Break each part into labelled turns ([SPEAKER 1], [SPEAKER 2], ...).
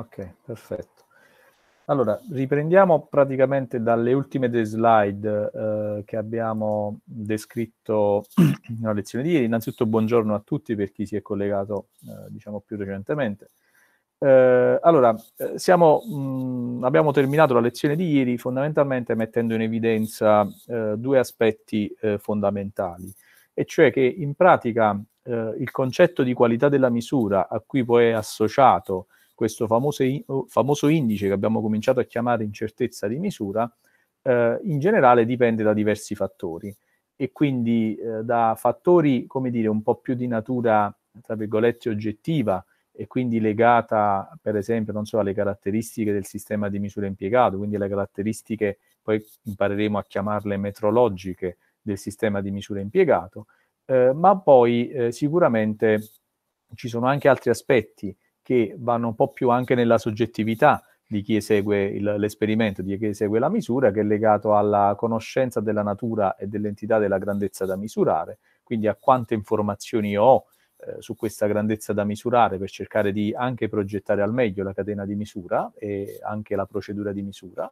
[SPEAKER 1] Ok, perfetto. Allora, riprendiamo praticamente dalle ultime due slide eh, che abbiamo descritto nella lezione di ieri. Innanzitutto buongiorno a tutti per chi si è collegato, eh, diciamo, più recentemente. Eh, allora, eh, siamo, mh, mm, abbiamo terminato la lezione di ieri fondamentalmente mettendo in evidenza eh, due aspetti eh, fondamentali, e cioè che in pratica il concetto di qualità della misura a cui poi è associato questo famoso, oh, famoso indice che abbiamo cominciato a chiamare incertezza di misura, eh, in generale dipende da diversi fattori e quindi eh, da fattori, come dire, un po' più di natura, tra virgolette, oggettiva e quindi legata, per esempio, non so, alle caratteristiche del sistema di misura impiegato, quindi le caratteristiche, poi impareremo a chiamarle metrologiche del sistema di misura impiegato, eh, ma poi eh, sicuramente ci sono anche altri aspetti che vanno un po' più anche nella soggettività di chi esegue il, l'esperimento, di chi esegue la misura, che è legato alla conoscenza della natura e dell'entità della grandezza da misurare, quindi a quante informazioni ho eh, su questa grandezza da misurare per cercare di anche progettare al meglio la catena di misura e anche la procedura di misura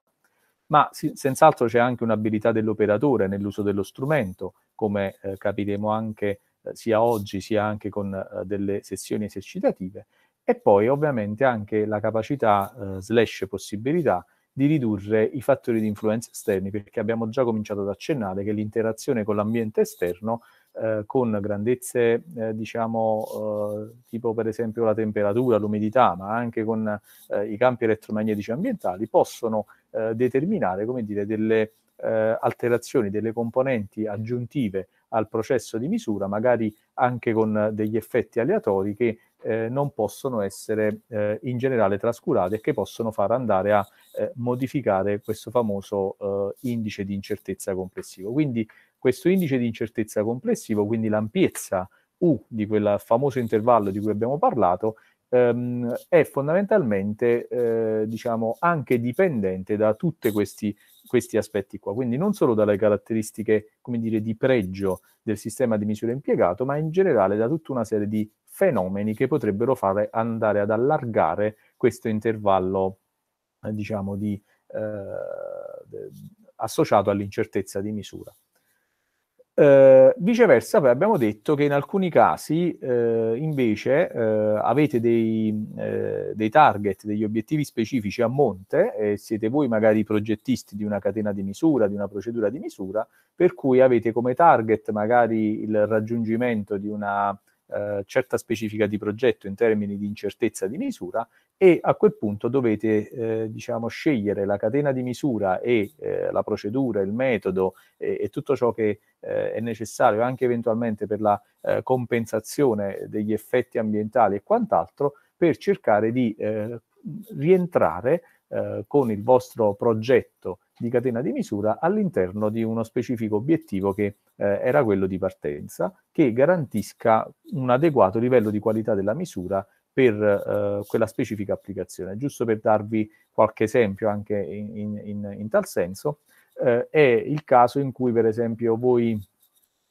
[SPEAKER 1] ma si, senz'altro c'è anche un'abilità dell'operatore nell'uso dello strumento, come eh, capiremo anche eh, sia oggi sia anche con eh, delle sessioni esercitative, e poi ovviamente anche la capacità eh, slash possibilità di ridurre i fattori di influenza esterni, perché abbiamo già cominciato ad accennare che l'interazione con l'ambiente esterno, eh, con grandezze eh, diciamo eh, tipo per esempio la temperatura, l'umidità, ma anche con eh, i campi elettromagnetici ambientali, possono eh, determinare come dire, delle eh, alterazioni, delle componenti aggiuntive al processo di misura, magari anche con degli effetti aleatori che eh, non possono essere eh, in generale trascurate e che possono far andare a eh, modificare questo famoso eh, indice di incertezza complessivo. Quindi questo indice di incertezza complessivo, quindi l'ampiezza U di quel famoso intervallo di cui abbiamo parlato, ehm, è fondamentalmente eh, diciamo anche dipendente da tutti questi questi aspetti qua, quindi non solo dalle caratteristiche, come dire, di pregio del sistema di misura impiegato, ma in generale da tutta una serie di fenomeni che potrebbero fare andare ad allargare questo intervallo, eh, diciamo, di, eh, associato all'incertezza di misura. Eh, viceversa, beh, abbiamo detto che in alcuni casi eh, invece eh, avete dei, eh, dei, target, degli obiettivi specifici a monte, siete voi magari i progettisti di una catena di misura, di una procedura di misura, per cui avete come target magari il raggiungimento di una eh, certa specifica di progetto in termini di incertezza di misura e a quel punto dovete eh, diciamo, scegliere la catena di misura e eh, la procedura, il metodo e, e tutto ciò che eh, è necessario anche eventualmente per la eh, compensazione degli effetti ambientali e quant'altro per cercare di eh, rientrare eh, con il vostro progetto di catena di misura all'interno di uno specifico obiettivo che eh, era quello di partenza, che garantisca un adeguato livello di qualità della misura per eh, quella specifica applicazione. Giusto per darvi qualche esempio anche in, in, in tal senso, eh, è il caso in cui per esempio voi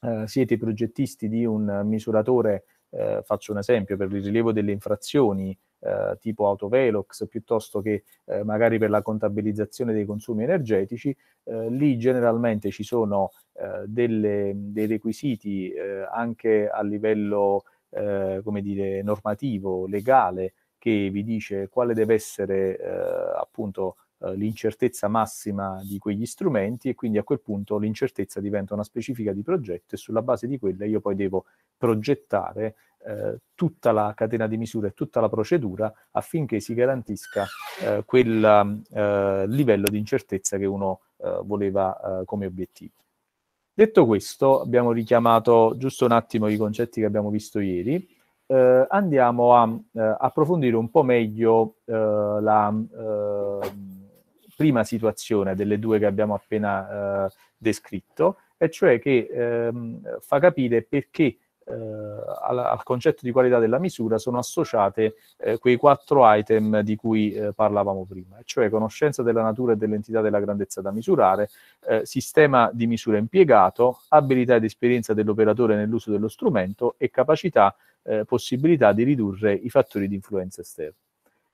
[SPEAKER 1] eh, siete progettisti di un misuratore, eh, faccio un esempio, per il rilievo delle infrazioni eh, tipo autovelox piuttosto che eh, magari per la contabilizzazione dei consumi energetici, eh, lì generalmente ci sono eh, delle, dei requisiti eh, anche a livello eh, come dire, normativo, legale, che vi dice quale deve essere appunto l'incertezza massima di quegli strumenti e quindi a quel punto l'incertezza diventa una specifica di progetto e sulla base di quella io poi devo progettare eh, tutta la catena di misure e tutta la procedura affinché si garantisca eh, quel eh, livello di incertezza che uno eh, voleva eh, come obiettivo. Detto questo, abbiamo richiamato giusto un attimo i concetti che abbiamo visto ieri. andiamo a approfondire un po' meglio la prima situazione delle due che abbiamo appena descritto, e cioè che ehm, fa capire perché eh, al, al, concetto di qualità della misura sono associate eh, quei quattro item di cui eh, parlavamo prima, cioè conoscenza della natura e dell'entità della grandezza da misurare, sistema di misura impiegato, abilità ed esperienza dell'operatore nell'uso dello strumento e capacità, possibilità di ridurre i fattori di influenza esterna.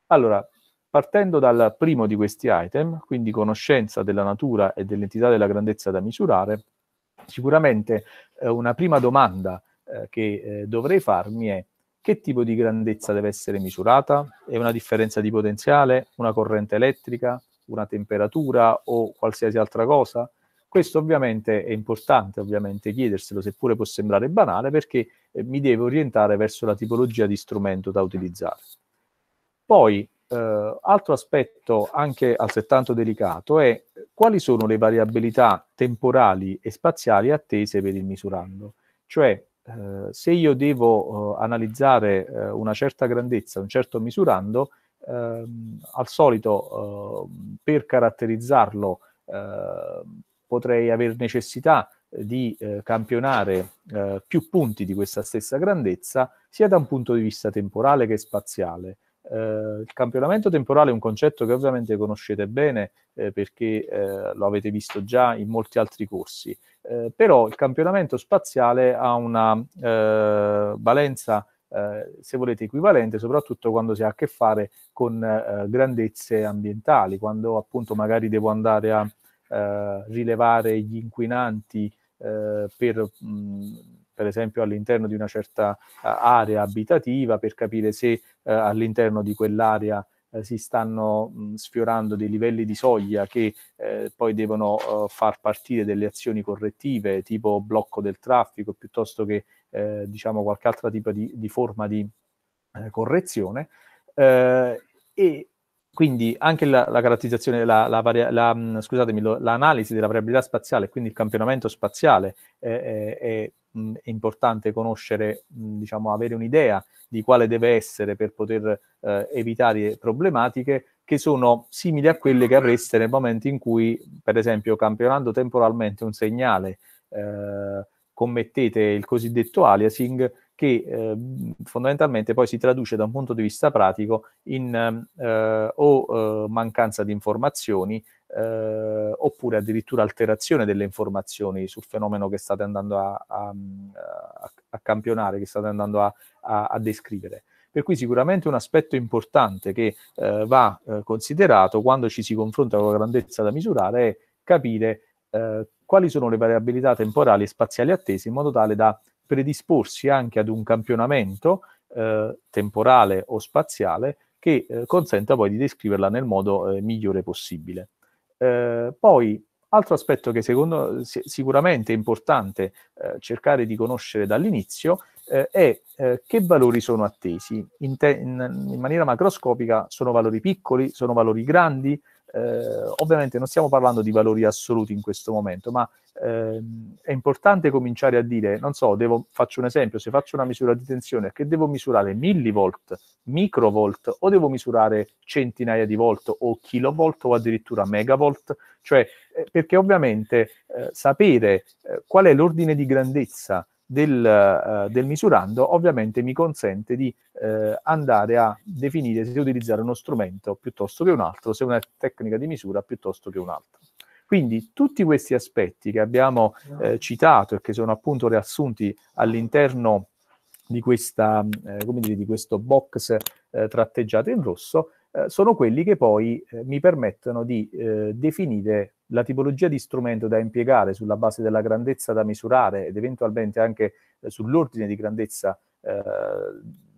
[SPEAKER 1] Allora, partendo dal primo di questi item, quindi conoscenza della natura e dell'entità della grandezza da misurare, sicuramente eh, una prima domanda eh, che eh, dovrei farmi è che tipo di grandezza deve essere misurata? È una differenza di potenziale, una corrente elettrica, una temperatura o qualsiasi altra cosa? Questo ovviamente è importante ovviamente chiederselo, seppure può sembrare banale, perché eh, mi deve orientare verso la tipologia di strumento da utilizzare. Poi, Uh, altro aspetto anche altrettanto delicato è quali sono le variabilità temporali e spaziali attese per il misurando, cioè eh, se io devo eh, analizzare eh, una certa grandezza, un certo misurando, ehm, al solito eh, per caratterizzarlo eh, potrei aver necessità di campionare più punti di questa stessa grandezza, sia da un punto di vista temporale che spaziale. Uh, il campionamento temporale è un concetto che ovviamente conoscete bene eh, perché eh, lo avete visto già in molti altri corsi eh, però il campionamento spaziale ha una eh, valenza, eh, se volete, equivalente, soprattutto quando si ha a che fare con eh, grandezze ambientali, quando appunto magari devo andare a eh, rilevare gli inquinanti eh, per... Mh, per esempio all'interno di una certa uh, area abitativa per capire se uh, all'interno di quell'area eh, si stanno mh, sfiorando dei livelli di soglia che eh, poi devono eh, far partire delle azioni correttive, tipo blocco del traffico, piuttosto che diciamo qualche altra tipo di, di forma di correzione. e quindi anche la, la caratterizzazione, la, la, scusatemi, l'analisi della variabilità spaziale, quindi il campionamento spaziale eh, eh, mh, è importante conoscere, mh, diciamo, avere un'idea di quale deve essere per poter eh, evitare problematiche che sono simili a quelle che avreste nel momento in cui, per esempio, campionando temporalmente un segnale, eh, commettete il cosiddetto aliasing che eh, fondamentalmente poi si traduce da un punto di vista pratico in eh, o eh, mancanza di informazioni eh, oppure addirittura alterazione delle informazioni sul fenomeno che state andando a, a, a campionare, che state andando a, a, descrivere. Per cui sicuramente un aspetto importante che eh, va eh, considerato quando ci si confronta con la grandezza da misurare è capire eh, quali sono le variabilità temporali e spaziali attese in modo tale da predisporsi anche ad un campionamento eh, temporale o spaziale che eh, consenta poi di descriverla nel modo migliore possibile. Eh, poi, altro aspetto che secondo sicuramente è importante eh, cercare di conoscere dall'inizio eh, è eh, che valori sono attesi. In, te, in, in, maniera macroscopica sono valori piccoli, sono valori grandi, eh, ovviamente non stiamo parlando di valori assoluti in questo momento, ma ehm, è importante cominciare a dire, non so, devo, faccio un esempio, se faccio una misura di tensione, che devo misurare millivolt, microvolt o devo misurare centinaia di volt o kilovolt o addirittura megavolt? Cioè, eh, perché ovviamente eh, sapere eh, qual è l'ordine di grandezza del, uh, del misurando ovviamente mi consente di uh, andare a definire se utilizzare uno strumento piuttosto che un altro, se una tecnica di misura piuttosto che un'altra. Quindi tutti questi aspetti che abbiamo eh, citato e che sono appunto riassunti all'interno di, questa, eh, dire, di questo box eh, tratteggiato in rosso eh, sono quelli che poi mi permettono di definire la tipologia di strumento da impiegare sulla base della grandezza da misurare ed eventualmente anche eh, sull'ordine di grandezza eh,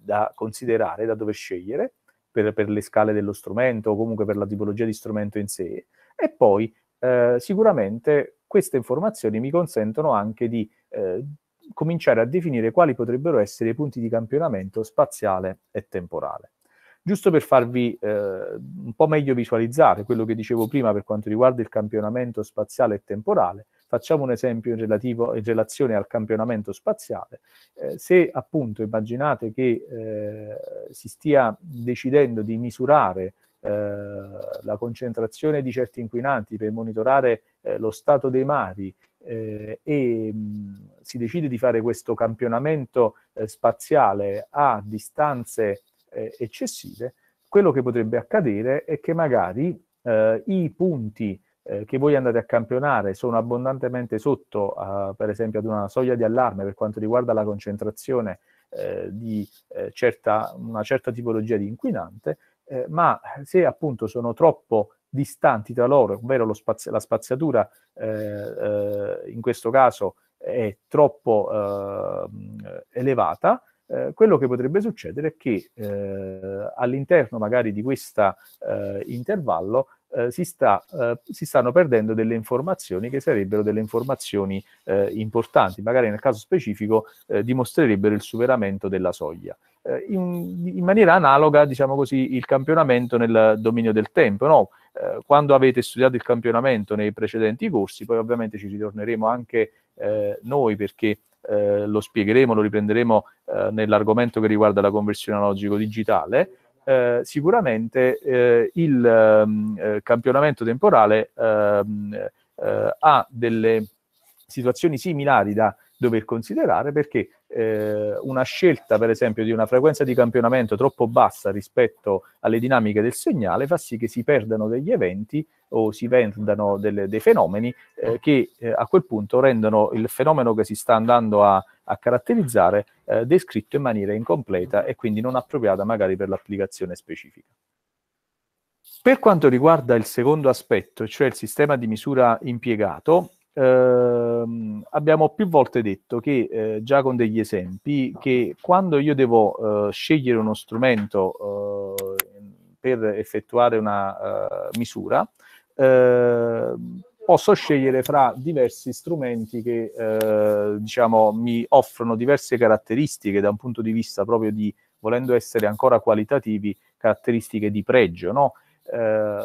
[SPEAKER 1] da considerare, da dover scegliere per, per, le scale dello strumento o comunque per la tipologia di strumento in sé. E poi eh, sicuramente queste informazioni mi consentono anche di eh, cominciare a definire quali potrebbero essere i punti di campionamento spaziale e temporale giusto per farvi eh, un po' meglio visualizzare quello che dicevo prima per quanto riguarda il campionamento spaziale e temporale, facciamo un esempio in, relativo, in relazione al campionamento spaziale. Eh, se appunto immaginate che eh, si stia decidendo di misurare eh, la concentrazione di certi inquinanti per monitorare eh, lo stato dei mari eh, e mh, mm, si decide di fare questo campionamento eh, spaziale a distanze eh, eccessive, quello che potrebbe accadere è che magari eh, i punti eh, che voi andate a campionare sono abbondantemente sotto, a, per esempio, ad una soglia di allarme per quanto riguarda la concentrazione eh, di eh, certa, una certa tipologia di inquinante, eh, ma se appunto sono troppo distanti tra loro, ovvero lo spazio, la spaziatura in questo caso è troppo ehm, elevata, eh, quello che potrebbe succedere è che eh, all'interno magari di questo eh, intervallo eh, si, sta, eh, si, stanno perdendo delle informazioni che sarebbero delle informazioni importanti, magari nel caso specifico dimostrerebbero il superamento della soglia. In, in, maniera analoga, diciamo così, il campionamento nel dominio del tempo. No? quando avete studiato il campionamento nei precedenti corsi, poi ovviamente ci ritorneremo anche noi perché eh, lo spiegheremo, lo riprenderemo eh, nell'argomento che riguarda la conversione analogico-digitale, eh, sicuramente eh, il ehm, eh, campionamento temporale ehm, eh, ha delle situazioni similari da dover considerare perché eh, una scelta, per esempio, di una frequenza di campionamento troppo bassa rispetto alle dinamiche del segnale fa sì che si perdano degli eventi o si vendano delle, dei fenomeni eh, che eh, a quel punto rendono il fenomeno che si sta andando a, a caratterizzare eh, descritto in maniera incompleta e quindi non appropriata magari per l'applicazione specifica. Per quanto riguarda il secondo aspetto, cioè il sistema di misura impiegato, eh, abbiamo più volte detto che, eh, già con degli esempi, che quando io devo eh, scegliere uno strumento eh, per effettuare una eh, misura, eh, posso scegliere fra diversi strumenti che eh, diciamo, mi offrono diverse caratteristiche da un punto di vista proprio di, volendo essere ancora qualitativi, caratteristiche di pregio. No? Eh,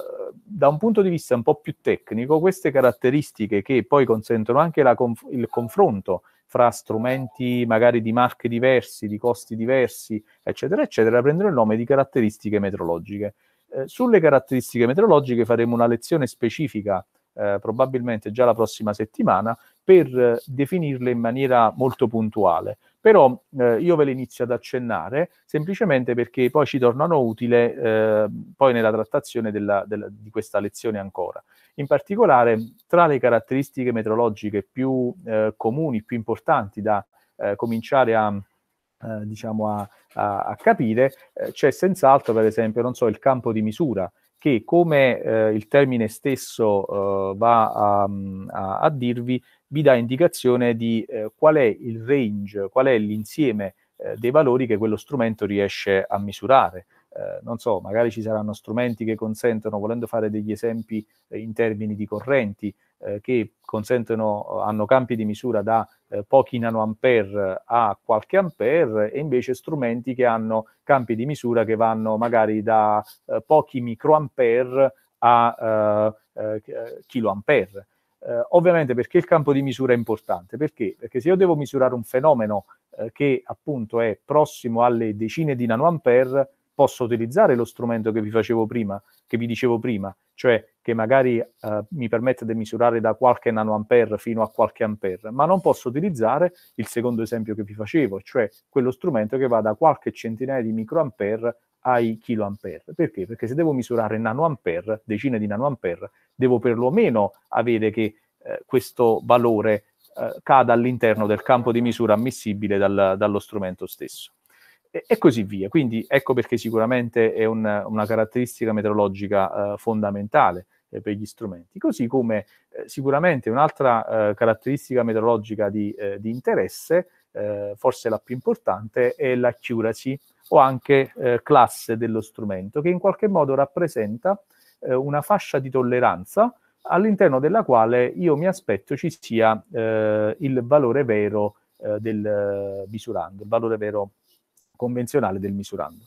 [SPEAKER 1] da un punto di vista un po' più tecnico, queste caratteristiche che poi consentono anche conf- il confronto fra strumenti magari di marche diversi, di costi diversi, eccetera, eccetera, prendono il nome di caratteristiche metrologiche. Eh, sulle caratteristiche metrologiche faremo una lezione specifica, eh, probabilmente già la prossima settimana, per eh, definirle in maniera molto puntuale però eh, io ve le inizio ad accennare semplicemente perché poi ci tornano utile eh, poi nella trattazione della, della, di questa lezione ancora. In particolare, tra le caratteristiche metrologiche più eh, comuni, più importanti da eh, cominciare a, eh, diciamo a, a, a capire, eh, c'è senz'altro, per esempio, non so, il campo di misura che come eh, il termine stesso eh, va a, a, a, dirvi vi dà indicazione di eh, qual è il range, qual è l'insieme eh, dei valori che quello strumento riesce a misurare. Eh, non so, magari ci saranno strumenti che consentono, volendo fare degli esempi eh, in termini di correnti, eh, che consentono, eh, hanno campi di misura da pochi nanoampere a qualche ampere e invece strumenti che hanno campi di misura che vanno magari da pochi microampere a eh, eh, kiloampere. Eh, ovviamente perché il campo di misura è importante? Perché? Perché se io devo misurare un fenomeno eh, che appunto è prossimo alle decine di nanoampere, posso utilizzare lo strumento che vi facevo prima, che vi dicevo prima, cioè che magari eh, mi permette di misurare da qualche nanoampere fino a qualche ampere, ma non posso utilizzare il secondo esempio che vi facevo, cioè quello strumento che va da qualche centinaia di microampere ai kiloampere. Perché? Perché se devo misurare nanoampere, decine di nanoampere, devo perlomeno avere che eh, questo valore eh, cada all'interno del campo di misura ammissibile dal, dallo strumento stesso. E, e, così via. Quindi ecco perché sicuramente è un, una caratteristica meteorologica eh, fondamentale eh, per gli strumenti. Così come eh, sicuramente un'altra eh, caratteristica meteorologica di, di interesse eh, forse la più importante, è l'accuracy o anche eh, classe dello strumento, che in qualche modo rappresenta eh, una fascia di tolleranza all'interno della quale io mi aspetto ci sia eh, il valore vero eh, del misurando, il valore vero convenzionale del misurando.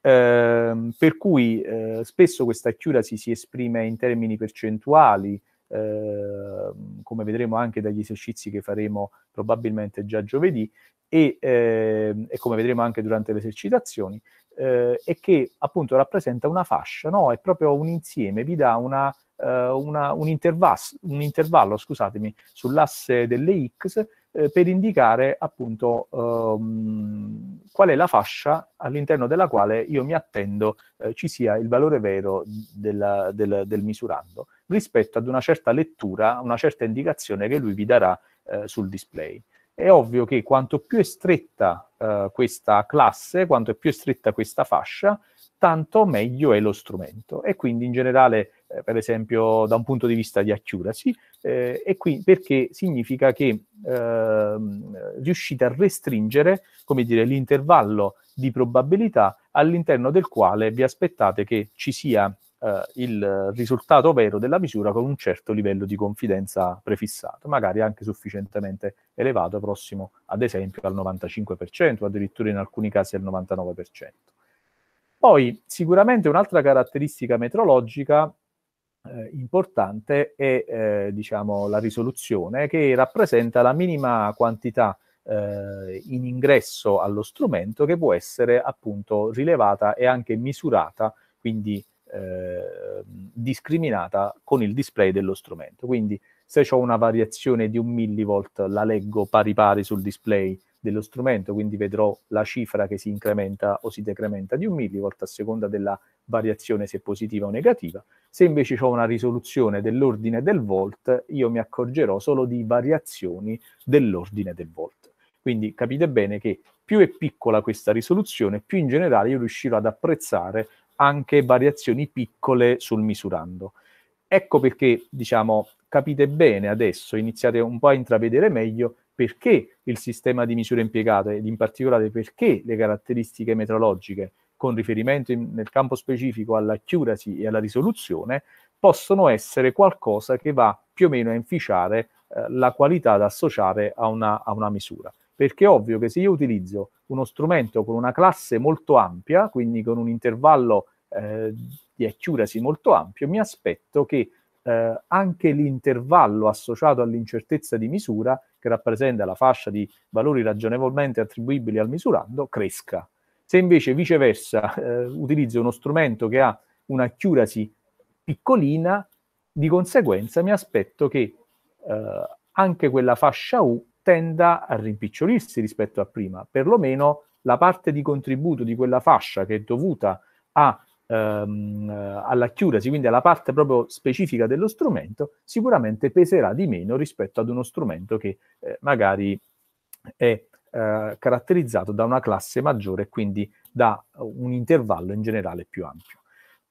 [SPEAKER 1] Ehm, per cui eh, spesso questa accuracy si esprime in termini percentuali, eh, come vedremo anche dagli esercizi che faremo probabilmente già giovedì e, eh, e come vedremo anche durante le esercitazioni, eh, e che appunto rappresenta una fascia, no? è proprio un insieme, vi dà una, eh, una, un, intervas- un, intervallo scusatemi, sull'asse delle X eh, per indicare appunto ehm, qual è la fascia all'interno della quale io mi attendo eh, ci sia il valore vero della, del, del, misurando rispetto ad una certa lettura, una certa indicazione che lui vi darà eh, sul display. È ovvio che quanto più è stretta eh, questa classe, quanto più è stretta questa fascia, tanto meglio è lo strumento. E quindi in generale, eh, per esempio, da un punto di vista di accuracy, eh, e qui, perché significa che eh, riuscite a restringere, come dire, l'intervallo di probabilità all'interno del quale vi aspettate che ci sia eh, il risultato vero della misura con un certo livello di confidenza prefissato, magari anche sufficientemente elevato, prossimo ad esempio al 95%, addirittura in alcuni casi al 99%. Poi sicuramente un'altra caratteristica metrologica eh, importante è eh, diciamo, la risoluzione che rappresenta la minima quantità eh, in ingresso allo strumento che può essere appunto rilevata e anche misurata, quindi Ehm, discriminata con il display dello strumento. Quindi se ho una variazione di un millivolt la leggo pari pari sul display dello strumento, quindi vedrò la cifra che si incrementa o si decrementa di un millivolt a seconda della variazione se positiva o negativa. Se invece ho una risoluzione dell'ordine del volt, io mi accorgerò solo di variazioni dell'ordine del volt. Quindi capite bene che più è piccola questa risoluzione, più in generale io riuscirò ad apprezzare anche variazioni piccole sul misurando. Ecco perché, diciamo, capite bene adesso, iniziate un po' a intravedere meglio perché il sistema di misura impiegate ed in particolare perché le caratteristiche metrologiche con riferimento in, nel campo specifico all'accuracy e alla risoluzione possono essere qualcosa che va più o meno a inficiare eh, la qualità da associare a una, a una misura perché è ovvio che se io utilizzo uno strumento con una classe molto ampia, quindi con un intervallo eh, di accuracy molto ampio, mi aspetto che eh, anche l'intervallo associato all'incertezza di misura, che rappresenta la fascia di valori ragionevolmente attribuibili al misurando, cresca. Se invece viceversa eh, utilizzo uno strumento che ha una accuracy piccolina, di conseguenza mi aspetto che eh, anche quella fascia U tenda a rimpicciolirsi rispetto a prima, perlomeno la parte di contributo di quella fascia che è dovuta a, ehm, alla chiudersi, quindi alla parte proprio specifica dello strumento, sicuramente peserà di meno rispetto ad uno strumento che eh, magari è eh, caratterizzato da una classe maggiore e quindi da un intervallo in generale più ampio.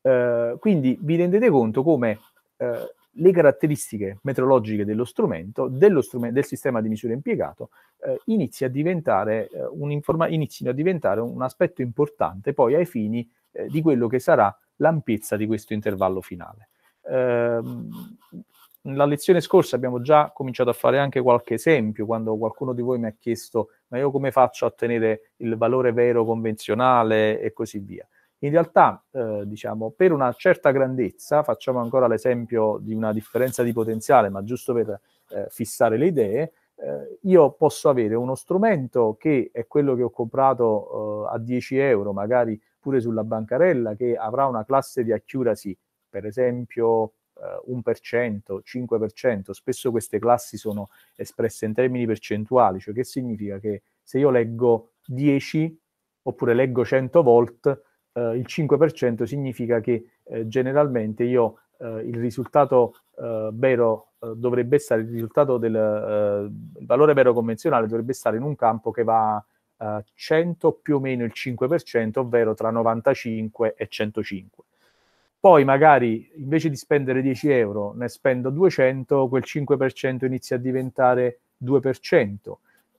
[SPEAKER 1] Eh, quindi vi rendete conto come eh, le caratteristiche metrologiche dello strumento, dello strumento del sistema di misura impiegato, eh, inizi, a diventare, eh, informa- iniziano a diventare un aspetto importante poi ai fini eh, di quello che sarà l'ampiezza di questo intervallo finale. Eh, la lezione scorsa abbiamo già cominciato a fare anche qualche esempio quando qualcuno di voi mi ha chiesto ma io come faccio a ottenere il valore vero convenzionale e così via. In realtà, eh, diciamo, per una certa grandezza, facciamo ancora l'esempio di una differenza di potenziale, ma giusto per eh, fissare le idee, eh, io posso avere uno strumento che è quello che ho comprato eh, a 10 euro, magari pure sulla bancarella, che avrà una classe di accuracy, per esempio 1%, eh, 5%, spesso queste classi sono espresse in termini percentuali, cioè che significa che se io leggo 10 oppure leggo 100 volt, eh, il 5% significa che eh, generalmente io eh, il risultato eh, vero eh, dovrebbe stare, il risultato del valore vero convenzionale dovrebbe stare in un campo che va a 100 più o meno il 5%, ovvero tra 95 e 105 poi magari invece di spendere 10 euro ne spendo 200, quel 5% inizia a diventare 2%,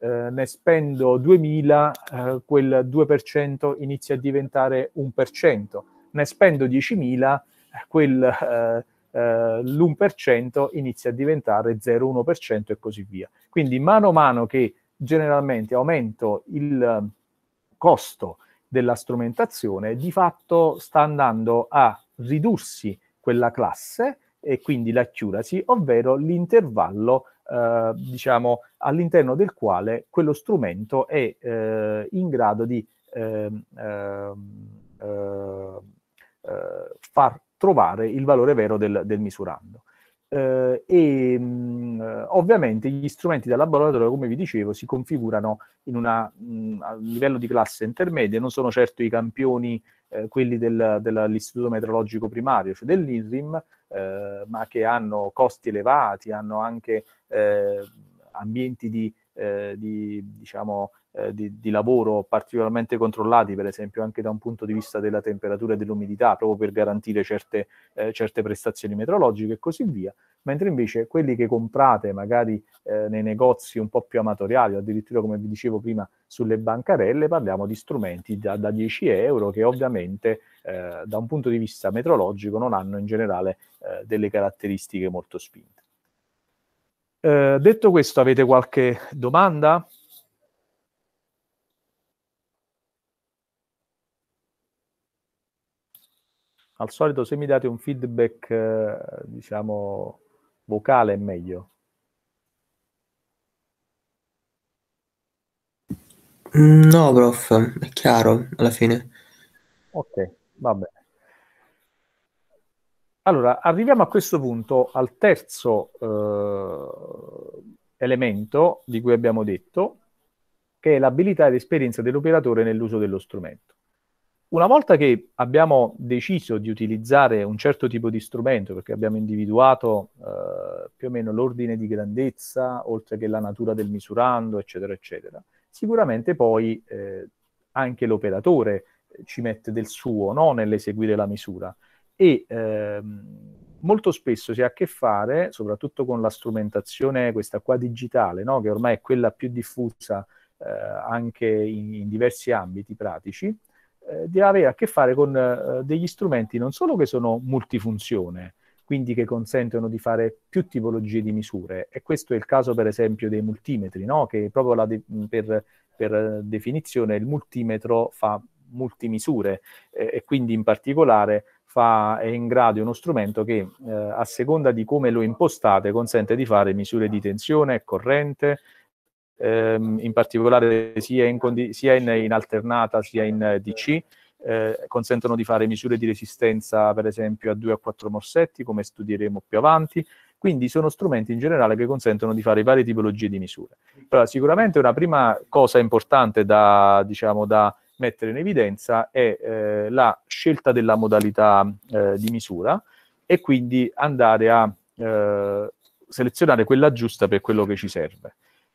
[SPEAKER 1] eh, ne spendo 2000, eh, quel 2% inizia a diventare 1%, ne spendo 10.000, eh, quel eh, eh, l'1% inizia a diventare 0,1% e così via. Quindi mano a mano che generalmente aumento il costo della strumentazione, di fatto sta andando a ridursi quella classe e quindi l'accuracy, ovvero l'intervallo eh, diciamo, all'interno del quale quello strumento è eh, in grado di ehm, ehm, eh, eh, far trovare il valore vero del, del misurando eh, e mh, mm, eh, ovviamente gli strumenti da laboratorio, come vi dicevo, si configurano una, mh, mm, a livello di classe intermedia, non sono certo i campioni eh, quelli del, dell'istituto meteorologico primario, cioè dell'INRIM, eh, ma che hanno costi elevati, hanno anche eh, ambienti di eh, di, diciamo, eh, di, di, lavoro particolarmente controllati, per esempio anche da un punto di vista della temperatura e dell'umidità, proprio per garantire certe, eh, certe prestazioni metrologiche e così via, mentre invece quelli che comprate magari eh, nei negozi un po' più amatoriali, o addirittura come vi dicevo prima sulle bancarelle, parliamo di strumenti da, da 10 euro che ovviamente eh, da un punto di vista metrologico non hanno in generale eh, delle caratteristiche molto spinte. Eh, detto questo, avete qualche domanda? Al solito, se mi date un feedback, eh, diciamo, vocale è meglio. No, prof, è chiaro alla fine. Ok, va bene. Allora, arriviamo a questo punto al terzo eh, elemento di cui abbiamo detto, che è l'abilità ed esperienza dell'operatore nell'uso dello strumento. Una volta che abbiamo deciso di utilizzare un certo tipo di strumento, perché abbiamo individuato eh, più o meno l'ordine di grandezza, oltre che la natura del misurando, eccetera, eccetera, sicuramente poi eh, anche l'operatore ci mette del suo no? nell'eseguire la misura e ehm, molto spesso si ha a che fare, soprattutto con la strumentazione questa qua digitale, no? che ormai è quella più diffusa eh, anche in, in, diversi ambiti pratici, eh, di avere a che fare con eh, degli strumenti non solo che sono multifunzione, quindi che consentono di fare più tipologie di misure. E questo è il caso, per esempio, dei multimetri, no? che proprio de- per, per definizione il multimetro fa multimisure eh, e quindi in particolare fa, è in grado, è uno strumento che eh, a seconda di come lo impostate consente di fare misure di tensione, corrente, ehm, in particolare sia in, condi- sia in, in alternata sia in DC. Eh, consentono di fare misure di resistenza per esempio a 2 a 4 morsetti come studieremo più avanti quindi sono strumenti in generale che consentono di fare varie tipologie di misure allora, sicuramente una prima cosa importante da, diciamo, da mettere in evidenza è eh, la scelta della modalità eh, di misura e quindi andare a eh, selezionare quella giusta per quello che ci serve.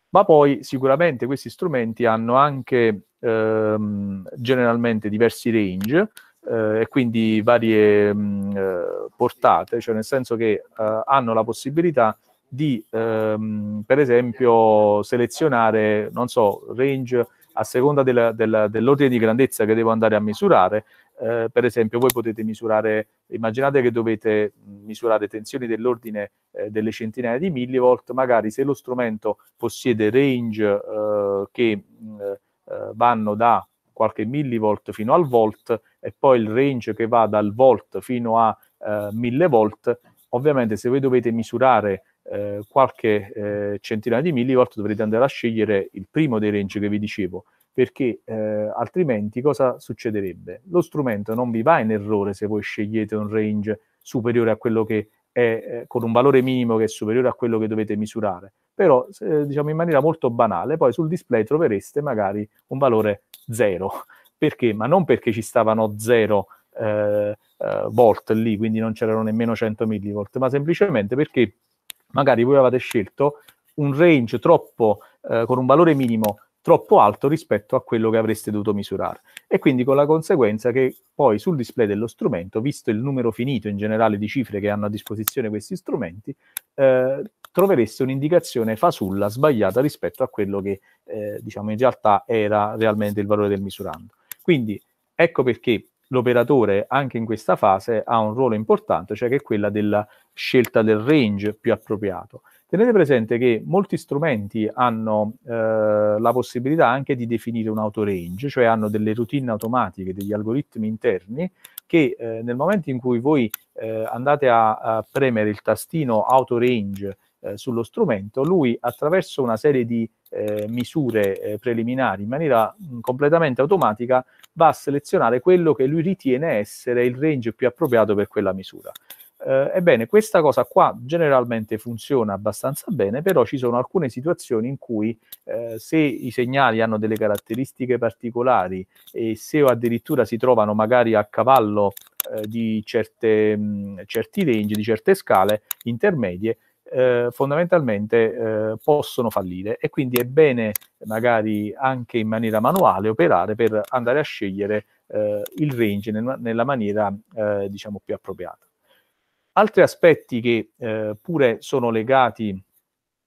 [SPEAKER 1] Ma poi sicuramente questi strumenti hanno anche ehm, generalmente diversi range eh, e quindi varie mh, mm, eh, portate, cioè nel senso che eh, hanno la possibilità di ehm, per esempio selezionare, non so, range a seconda della, della, dell'ordine di grandezza che devo andare a misurare. Eh, per esempio, voi potete misurare, immaginate che dovete misurare tensioni dell'ordine eh, delle centinaia di millivolt, magari se lo strumento possiede range eh, che eh, vanno da qualche millivolt fino al volt e poi il range che va dal volt fino a eh, mille volt, ovviamente se voi dovete misurare eh, qualche eh, centinaia di millivolt dovrete andare a scegliere il primo dei range che vi dicevo, perché eh, altrimenti cosa succederebbe? Lo strumento non vi va in errore se voi scegliete un range superiore a quello che è, eh, con un valore minimo che è superiore a quello che dovete misurare, però eh, diciamo in maniera molto banale, poi sul display trovereste magari un valore zero, Perché? Ma non perché ci stavano 0 eh, volt lì, quindi non c'erano nemmeno 100 millivolt, ma semplicemente perché magari voi avete scelto un range troppo, eh, con un valore minimo troppo alto rispetto a quello che avreste dovuto misurare. E quindi con la conseguenza che poi sul display dello strumento, visto il numero finito in generale di cifre che hanno a disposizione questi strumenti, eh, trovereste un'indicazione fasulla sbagliata rispetto a quello che eh, diciamo in realtà era realmente il valore del misurando. Quindi ecco perché l'operatore anche in questa fase ha un ruolo importante, cioè che è quella della scelta del range più appropriato. Tenete presente che molti strumenti hanno eh, la possibilità anche di definire un autorange, cioè hanno delle routine automatiche, degli algoritmi interni che eh, nel momento in cui voi eh, andate a, a, premere il tastino autorange eh, sullo strumento, lui attraverso una serie di eh, misure eh, preliminari in maniera mh, mm, completamente automatica, va a selezionare quello che lui ritiene essere il range più appropriato per quella misura. Eh, ebbene, questa cosa qua generalmente funziona abbastanza bene, però ci sono alcune situazioni in cui eh, se i segnali hanno delle caratteristiche particolari e se o addirittura si trovano magari a cavallo eh, di certe, mh, mm, certi range, di certe scale intermedie, eh, fondamentalmente eh, possono fallire e quindi è bene magari anche in maniera manuale operare per andare a scegliere eh, il range nel, nella maniera eh, diciamo più appropriata. Altri aspetti che eh, pure sono legati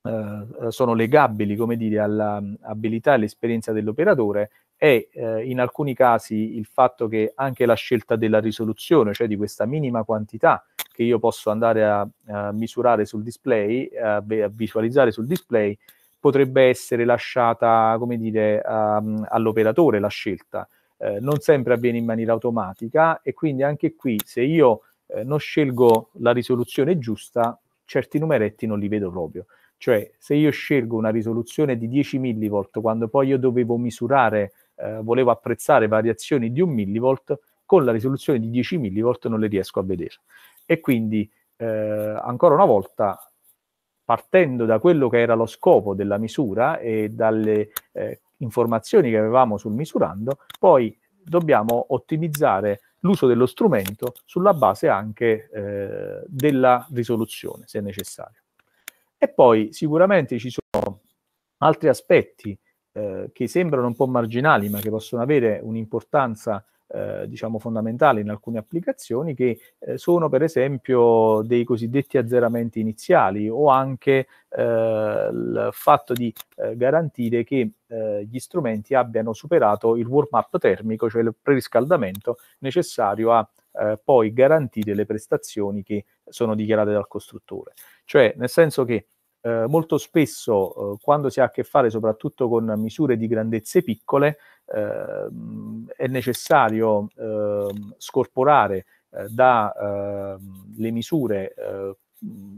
[SPEAKER 1] eh, sono legabili come dire all'abilità e all'esperienza dell'operatore è eh, in alcuni casi il fatto che anche la scelta della risoluzione, cioè di questa minima quantità che io posso andare a, a misurare sul display, a, a, visualizzare sul display, potrebbe essere lasciata, come dire, a, ehm, all'operatore la scelta. Eh, non sempre avviene in maniera automatica e quindi anche qui se io eh, non scelgo la risoluzione giusta, certi numeretti non li vedo proprio. Cioè, se io scelgo una risoluzione di 10 millivolt quando poi io dovevo misurare, eh, volevo apprezzare variazioni di un millivolt, con la risoluzione di 10 millivolt non le riesco a vedere. E quindi, eh, ancora una volta, partendo da quello che era lo scopo della misura e dalle eh, informazioni che avevamo sul misurando, poi dobbiamo ottimizzare l'uso dello strumento sulla base anche eh, della risoluzione, se necessario. E poi sicuramente ci sono altri aspetti eh, che sembrano un po' marginali, ma che possono avere un'importanza eh, diciamo fondamentale in alcune applicazioni che eh, sono per esempio dei cosiddetti azzeramenti iniziali o anche eh, il fatto di eh, garantire che gli strumenti abbiano superato il warm up termico, cioè il preriscaldamento necessario a eh, poi garantire le prestazioni che sono dichiarate dal costruttore. Cioè, nel senso che eh, molto spesso eh, quando si ha a che fare soprattutto con misure di grandezze piccole eh, è necessario ehm, scorporare eh, dalle ehm, misure eh,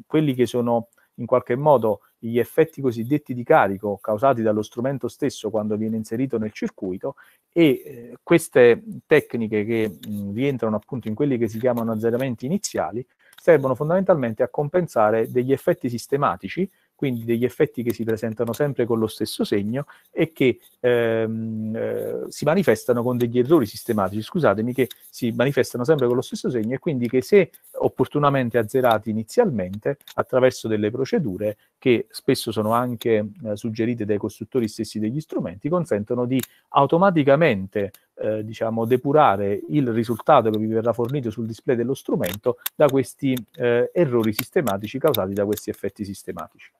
[SPEAKER 1] quelli che sono in qualche modo gli effetti cosiddetti di carico causati dallo strumento stesso quando viene inserito nel circuito e eh, queste tecniche che mh, rientrano appunto in quelli che si chiamano azzeramenti iniziali servono fondamentalmente a compensare degli effetti sistematici, quindi degli effetti che si presentano sempre con lo stesso segno e che ehm, eh, si manifestano con degli errori sistematici, scusatemi, che si manifestano sempre con lo stesso segno e quindi che se opportunamente azzerati inizialmente attraverso delle procedure che spesso sono anche eh, suggerite dai costruttori stessi degli strumenti, consentono di automaticamente eh, diciamo, depurare il risultato che vi verrà fornito sul display dello strumento da questi eh, errori sistematici causati da questi effetti sistematici.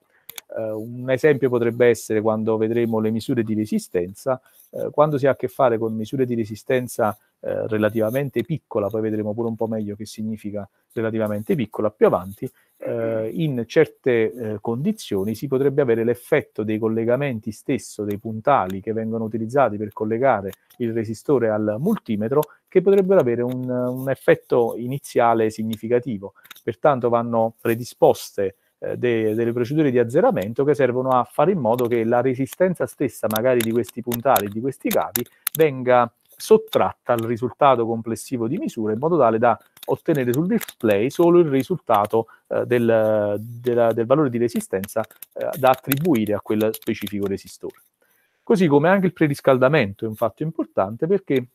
[SPEAKER 1] Eh, un esempio potrebbe essere quando vedremo le misure di resistenza, eh, quando si ha a che fare con misure di resistenza eh, relativamente piccola, poi vedremo pure un po' meglio che significa relativamente piccola più avanti, eh, in certe eh, condizioni si potrebbe avere l'effetto dei collegamenti stesso, dei puntali che vengono utilizzati per collegare il resistore al multimetro, che potrebbero avere un, un effetto iniziale significativo. Pertanto vanno predisposte eh, de- delle procedure di azzeramento che servono a fare in modo che la resistenza stessa magari di questi puntali, di questi cavi, venga sottratta al risultato complessivo di misura in modo tale da ottenere sul display solo il risultato eh, del, della, del, valore di resistenza eh, da attribuire a quel specifico resistore. Così come anche il preriscaldamento è un fatto importante perché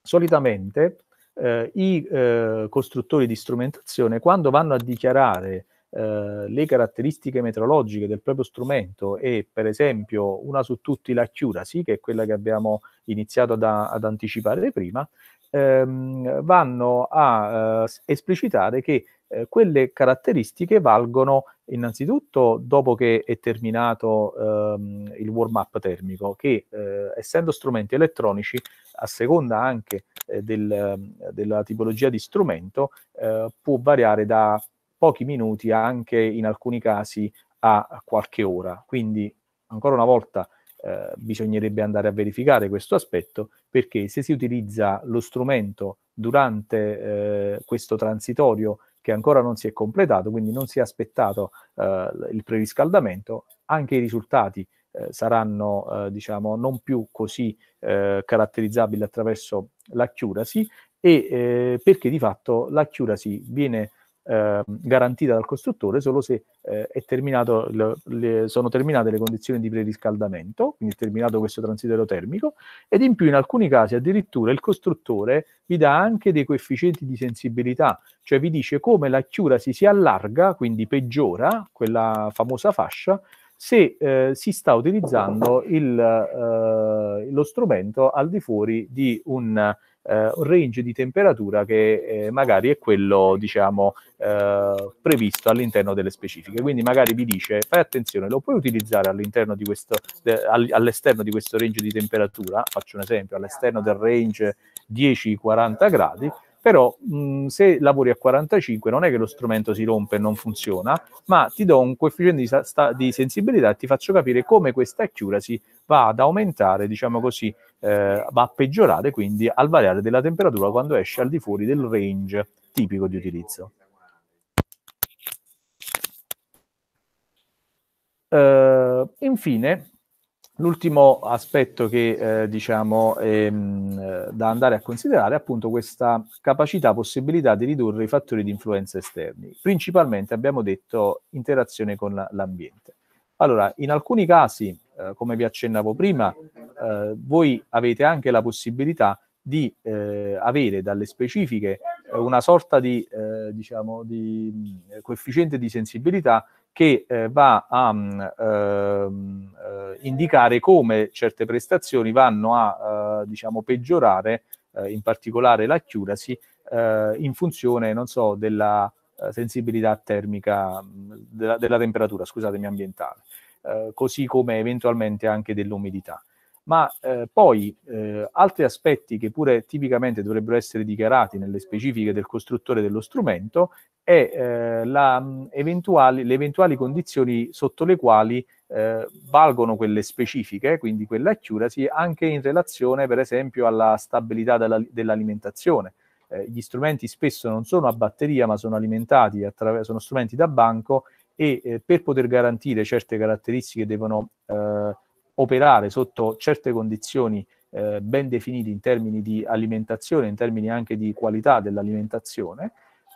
[SPEAKER 1] solitamente eh, i eh, costruttori di strumentazione quando vanno a dichiarare eh, le caratteristiche metrologiche del proprio strumento e per esempio una su tutti la accuracy, che è quella che abbiamo iniziato ad, ad anticipare prima, ehm, vanno a eh, esplicitare che eh, quelle caratteristiche valgono innanzitutto dopo che è terminato ehm, il warm up termico, che eh, essendo strumenti elettronici, a seconda anche eh, del, della tipologia di strumento, eh, può variare da pochi minuti anche in alcuni casi a qualche ora. Quindi ancora una volta eh, bisognerebbe andare a verificare questo aspetto perché se si utilizza lo strumento durante eh, questo transitorio che ancora non si è completato, quindi non si è aspettato eh, il preriscaldamento, anche i risultati eh, saranno eh, diciamo non più così eh, caratterizzabili attraverso l'accuracy e perché di fatto l'accuracy viene eh, garantita dal costruttore solo se eh, le, le, sono terminate le condizioni di preriscaldamento, quindi è terminato questo transitorio termico, ed in più in alcuni casi addirittura il costruttore vi dà anche dei coefficienti di sensibilità, cioè vi dice come la chiura si si allarga, quindi peggiora quella famosa fascia, se eh, si sta utilizzando il, eh, lo strumento al di fuori di un eh, un range di temperatura che eh, magari è quello diciamo eh, previsto all'interno delle specifiche. Quindi magari vi dice fai attenzione, lo puoi utilizzare all'interno di questo, de, all'esterno di questo range di temperatura, faccio un esempio, all'esterno del range 10-40 gradi, però mh, se lavori a 45 non è che lo strumento si rompe e non funziona, ma ti do un coefficiente di, sta- di sensibilità e ti faccio capire come questa accuracy va ad aumentare, diciamo così, eh, va a peggiorare quindi al variare della temperatura quando esce al di fuori del range tipico di utilizzo. Uh, infine, L'ultimo aspetto che eh, diciamo è, ehm, mh, eh, da andare a considerare è appunto questa capacità, possibilità di ridurre i fattori di influenza esterni, principalmente abbiamo detto interazione con l'ambiente. Allora, in alcuni casi, eh, come vi accennavo prima, eh, voi avete anche la possibilità di eh, avere dalle specifiche eh, una sorta di, diciamo, di mm, coefficiente di sensibilità che eh, va a um, eh, indicare come certe prestazioni vanno a eh, diciamo, peggiorare, eh, in particolare l'accuracy, eh, in funzione non so, della eh, sensibilità termica, mm, della, della temperatura scusatemi, ambientale, così come eventualmente anche dell'umidità ma eh, poi eh, altri aspetti che pure tipicamente dovrebbero essere dichiarati nelle specifiche del costruttore dello strumento è eh, la, eventuali, le eventuali condizioni sotto le quali eh, valgono quelle specifiche, quindi quella accuracy, anche in relazione per esempio alla stabilità della, dell'alimentazione. Eh, gli strumenti spesso non sono a batteria ma sono alimentati, attraver- sono strumenti da banco e eh, per poter garantire certe caratteristiche devono Eh, operare sotto certe condizioni eh, ben definite in termini di alimentazione, in termini anche di qualità dell'alimentazione,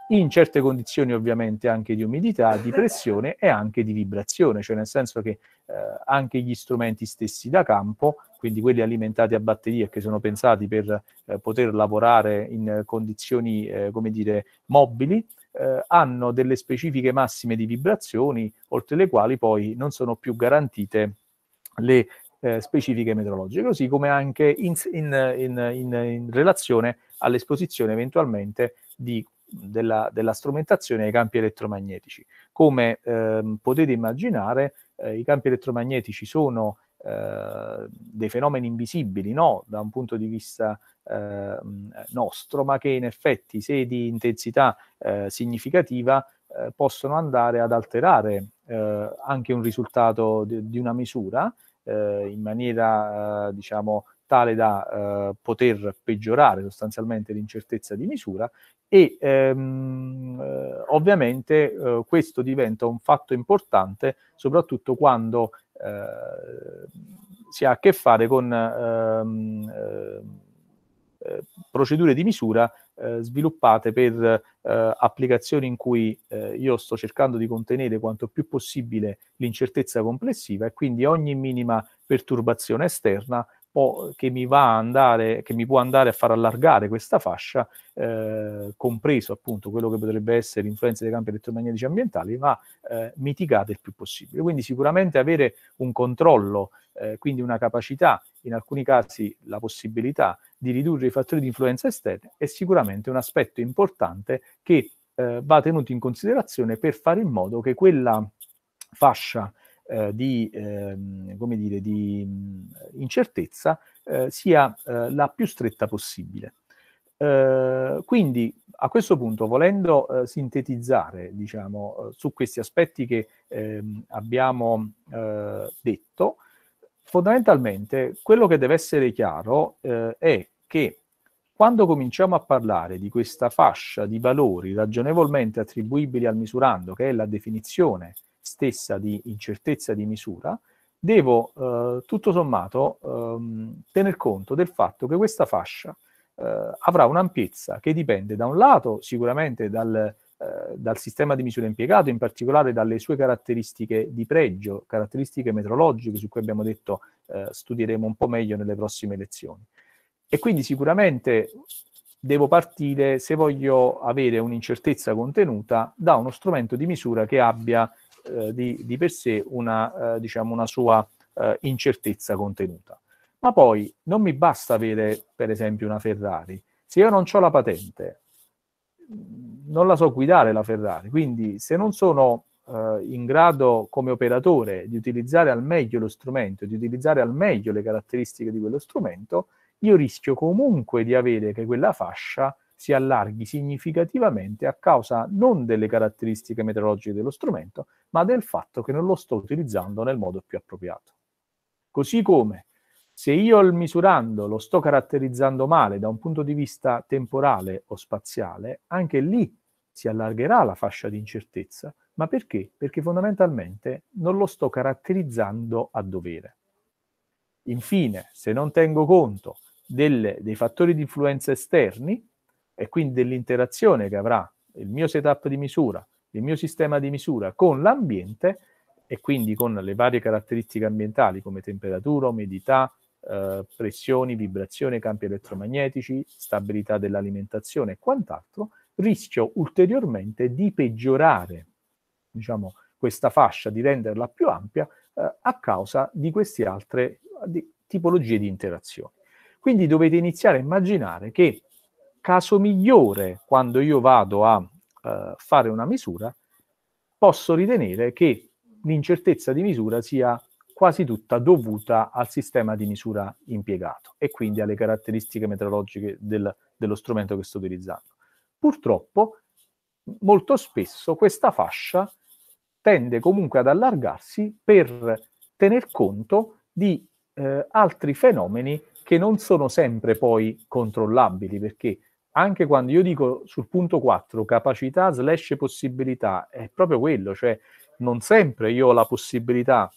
[SPEAKER 1] in certe condizioni ovviamente anche di umidità, di pressione e anche di vibrazione, cioè nel senso che eh, anche gli strumenti stessi da campo, quindi quelli alimentati a batteria che sono pensati per eh, poter lavorare in condizioni, eh, come dire, mobili, eh, hanno delle specifiche massime di vibrazioni, oltre le quali poi non sono più garantite le eh, specifiche meteorologiche, così come anche in, in, in, in relazione all'esposizione eventualmente di, della, della, strumentazione ai campi elettromagnetici. Come ehm, potete immaginare, eh, i campi elettromagnetici sono eh, dei fenomeni invisibili no? da un punto di vista eh, nostro, ma che in effetti, se di intensità eh, significativa, eh, possono andare ad alterare eh, anche un risultato di, di una misura eh, in maniera eh, diciamo tale da eh, poter peggiorare sostanzialmente l'incertezza di misura e ehm, eh, ovviamente eh, questo diventa un fatto importante soprattutto quando si ha a che fare con ehm, procedure di misura eh, sviluppate per eh, applicazioni in cui eh, io sto cercando di contenere quanto più possibile l'incertezza complessiva e quindi ogni minima perturbazione esterna che mi, andare, che mi può andare a far allargare questa fascia, eh, compreso appunto quello che potrebbe essere l'influenza dei campi elettromagnetici ambientali, ma eh, mitigata il più possibile. Quindi sicuramente avere un controllo, eh, quindi una capacità, in alcuni casi la possibilità di ridurre i fattori di influenza esterne è sicuramente un aspetto importante che eh, va tenuto in considerazione per fare in modo che quella fascia eh, di, ehm, come dire, di mh, mm, incertezza eh, sia eh, la più stretta possibile. Eh, quindi a questo punto, volendo eh, sintetizzare diciamo, su questi aspetti che ehm, abbiamo detto, fondamentalmente quello che deve essere chiaro eh, è che quando cominciamo a parlare di questa fascia di valori ragionevolmente attribuibili al misurando, che è la definizione stessa di incertezza di misura, devo eh, tutto sommato ehm, tener conto del fatto che questa fascia eh, avrà un'ampiezza che dipende da un lato sicuramente dal, eh, dal sistema di misura impiegato, in particolare dalle sue caratteristiche di pregio, caratteristiche metrologiche su cui abbiamo detto eh, studieremo un po' meglio nelle prossime lezioni. E quindi sicuramente devo partire, se voglio avere un'incertezza contenuta, da uno strumento di misura che abbia eh, di, di, per sé una, eh, diciamo una sua eh, incertezza contenuta. Ma poi non mi basta avere, per esempio, una Ferrari. Se io non ho la patente, non la so guidare la Ferrari, quindi se non sono eh, in grado come operatore di utilizzare al meglio lo strumento, di utilizzare al meglio le caratteristiche di quello strumento, io rischio comunque di avere che quella fascia si allarghi significativamente a causa non delle caratteristiche meteorologiche dello strumento, ma del fatto che non lo sto utilizzando nel modo più appropriato. Così come se io il misurando lo sto caratterizzando male da un punto di vista temporale o spaziale, anche lì si allargherà la fascia di incertezza, ma perché? Perché fondamentalmente non lo sto caratterizzando a dovere. Infine, se non tengo conto delle, dei fattori di influenza esterni e quindi dell'interazione che avrà il mio setup di misura, il mio sistema di misura con l'ambiente e quindi con le varie caratteristiche ambientali come temperatura, umidità, eh, pressioni, vibrazione, campi elettromagnetici, stabilità dell'alimentazione e quant'altro, rischio ulteriormente di peggiorare diciamo, questa fascia, di renderla più ampia eh, a causa di queste altre di, tipologie di interazioni. Quindi dovete iniziare a immaginare che caso migliore, quando io vado a eh, fare una misura, posso ritenere che l'incertezza di misura sia quasi tutta dovuta al sistema di misura impiegato e quindi alle caratteristiche meteorologiche del, dello strumento che sto utilizzando. Purtroppo, molto spesso questa fascia tende comunque ad allargarsi per tener conto di eh, altri fenomeni che non sono sempre poi controllabili, perché anche quando io dico sul punto 4 capacità slash possibilità, è proprio quello, cioè non sempre io ho la possibilità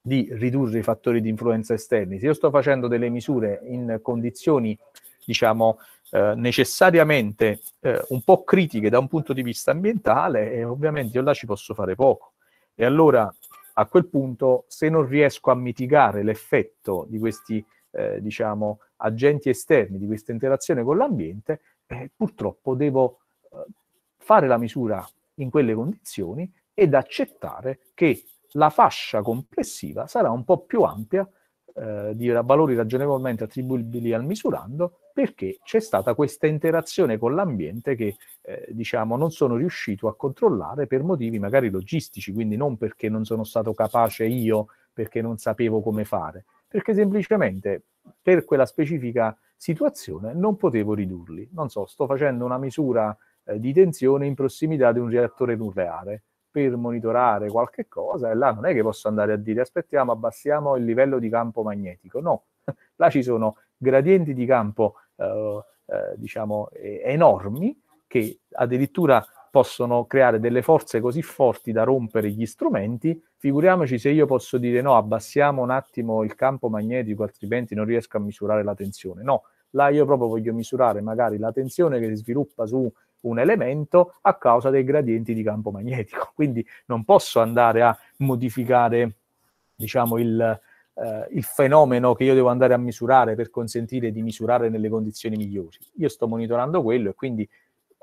[SPEAKER 1] di ridurre i fattori di influenza esterni. Se io sto facendo delle misure in condizioni, diciamo, eh, necessariamente eh, un po' critiche da un punto di vista ambientale, eh, ovviamente io là ci posso fare poco. E allora a quel punto, se non riesco a mitigare l'effetto di questi eh, diciamo, agenti esterni di questa interazione con l'ambiente, eh, purtroppo devo eh, fare la misura in quelle condizioni ed accettare che la fascia complessiva sarà un po' più ampia eh, di valori ragionevolmente attribuibili al misurando perché c'è stata questa interazione con l'ambiente che eh, diciamo non sono riuscito a controllare per motivi magari logistici, quindi non perché non sono stato capace io, perché non sapevo come fare, perché semplicemente per quella specifica situazione non potevo ridurli. Non so, sto facendo una misura eh, di tensione in prossimità di un reattore nucleare per monitorare qualche cosa e là non è che posso andare a dire aspettiamo, abbassiamo il livello di campo magnetico. No, là ci sono gradienti di campo eh, eh, diciamo enormi che addirittura possono creare delle forze così forti da rompere gli strumenti, figuriamoci se io posso dire no, abbassiamo un attimo il campo magnetico, altrimenti non riesco a misurare la tensione. No, là io proprio voglio misurare magari la tensione che si sviluppa su un elemento a causa dei gradienti di campo magnetico. Quindi non posso andare a modificare, diciamo, il, eh, il, fenomeno che io devo andare a misurare per consentire di misurare nelle condizioni migliori. Io sto monitorando quello e quindi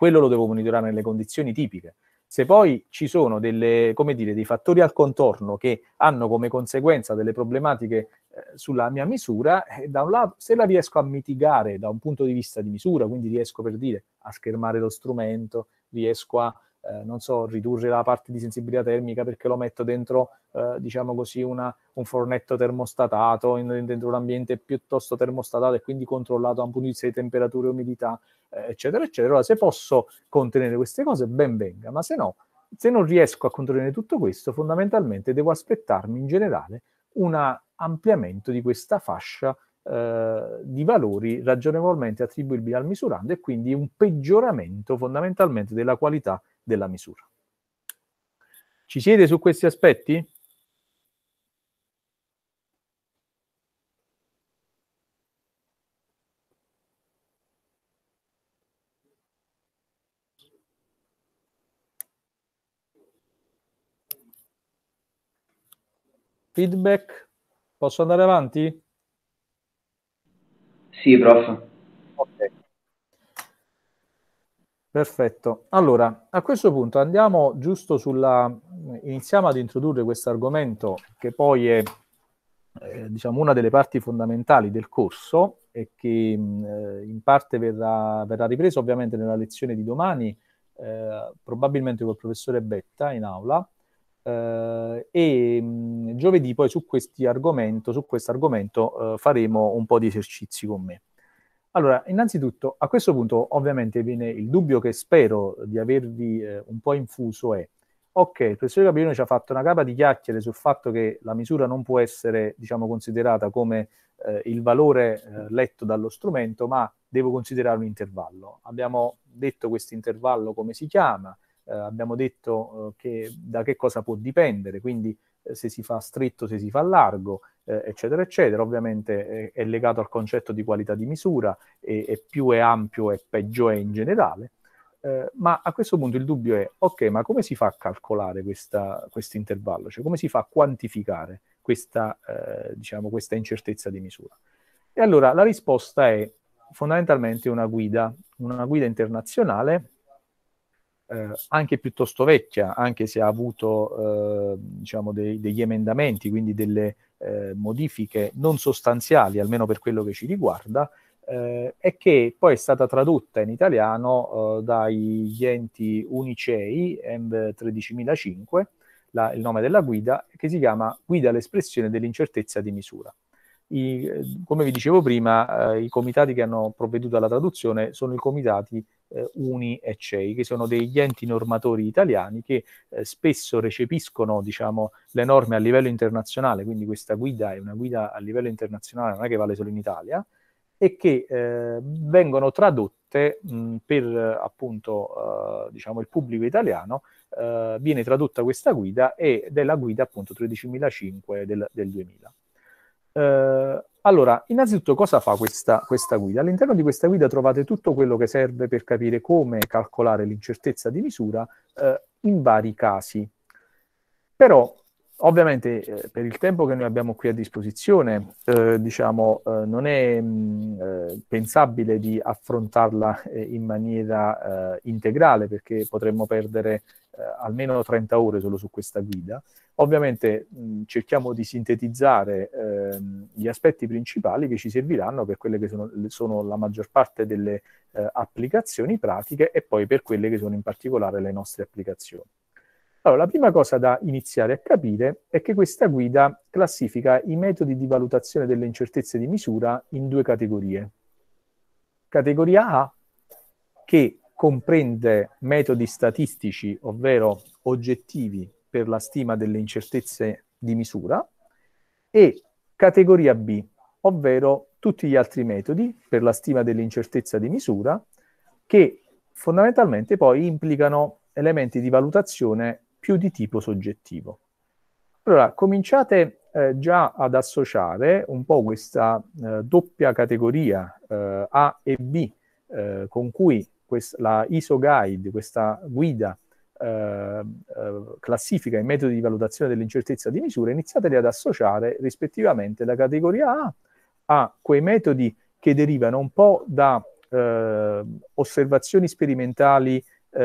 [SPEAKER 1] quello lo devo monitorare nelle condizioni tipiche. Se poi ci sono delle, dire, dei fattori al contorno che hanno come conseguenza delle problematiche eh, sulla mia misura, eh, da un lato, se la riesco a mitigare da un punto di vista di misura, quindi riesco per dire a schermare lo strumento, riesco a eh, non so, ridurre la parte di sensibilità termica perché lo metto dentro, eh, diciamo così, una, un fornetto termostatato, in, dentro un ambiente piuttosto termostatato e quindi controllato da un punto di vista di temperatura e umidità, eh, eccetera, eccetera. Allora, se posso contenere queste cose, ben venga, ma se no, se non riesco a contenere tutto questo, fondamentalmente devo aspettarmi in generale un ampliamento di questa fascia eh, di valori ragionevolmente attribuibili al misurando e quindi un peggioramento fondamentalmente della qualità della misura. Ci siete su questi aspetti? Feedback? Posso andare avanti? Sì, prof. Ok. Perfetto. Allora, a questo punto andiamo giusto sulla... iniziamo ad introdurre questo argomento che poi è, eh, diciamo, una delle parti fondamentali del corso e che mm, eh, in parte verrà, verrà ripreso ovviamente nella lezione di domani, eh, probabilmente col professore Betta in aula. Uh, e mh, mm, giovedì poi su, argomento, su questo argomento eh, faremo un po' di esercizi con me. Allora, innanzitutto, a questo punto ovviamente viene il dubbio che spero di avervi eh, un po' infuso è, ok, il professor Gabrione ci ha fatto una capa di chiacchiere sul fatto che la misura non può essere, diciamo, considerata come eh, il valore eh, letto dallo strumento, ma devo considerare un intervallo. Abbiamo detto questo intervallo come si chiama, eh, abbiamo detto eh, che, da che cosa può dipendere, quindi se si fa stretto, se si fa largo, eh, eccetera, eccetera. Ovviamente è, eh, è, legato al concetto di qualità di misura e, e più è ampio e peggio è in generale. Eh, ma a questo punto il dubbio è, ok, ma come si fa a calcolare questo intervallo? Cioè come si fa a quantificare questa, eh, diciamo, questa incertezza di misura? E allora la risposta è fondamentalmente una guida, una guida internazionale eh, anche piuttosto vecchia, anche se ha avuto eh, diciamo dei, degli emendamenti, quindi delle eh, modifiche non sostanziali, almeno per quello che ci riguarda, eh, e che poi è stata tradotta in italiano eh, dagli enti Unicei, EMB 13005, la, il nome della guida, che si chiama Guida all'espressione dell'incertezza di misura. I, eh, come vi dicevo prima, eh, i comitati che hanno provveduto alla traduzione sono i comitati eh, UNI e CEI, che sono degli enti normatori italiani che eh, spesso recepiscono diciamo, le norme a livello internazionale, quindi questa guida è una guida a livello internazionale, non è che vale solo in Italia, e che eh, vengono tradotte mh, per appunto eh, diciamo il pubblico italiano eh, viene tradotta questa guida ed è la guida appunto 13005 del, del 2000 allora, innanzitutto cosa fa questa, questa, guida? All'interno di questa guida trovate tutto quello che serve per capire come calcolare l'incertezza di misura eh, in vari casi. Però, ovviamente, eh, per il tempo che noi abbiamo qui a disposizione, eh, diciamo, eh, non è mh, mm, eh, pensabile di affrontarla eh, in maniera integrale, perché potremmo perdere eh, almeno 30 ore solo su questa guida. Ovviamente mh, cerchiamo di sintetizzare ehm, gli aspetti principali che ci serviranno per quelle che sono, sono la maggior parte delle eh, applicazioni pratiche e poi per quelle che sono in particolare le nostre applicazioni. Allora, la prima cosa da iniziare a capire è che questa guida classifica i metodi di valutazione delle incertezze di misura in due categorie. Categoria A, che comprende metodi statistici, ovvero oggettivi per la stima delle incertezze di misura, e categoria B, ovvero tutti gli altri metodi per la stima dell'incertezza di misura, che fondamentalmente poi implicano elementi di valutazione più di tipo soggettivo. Allora, cominciate eh, già ad associare un po' questa eh, doppia categoria eh, A e B eh, con cui quest- la ISO Guide, questa guida eh, classifica i metodi di valutazione dell'incertezza di misura, iniziateli ad associare rispettivamente la categoria A a quei metodi che derivano un po' da eh, osservazioni sperimentali, eh,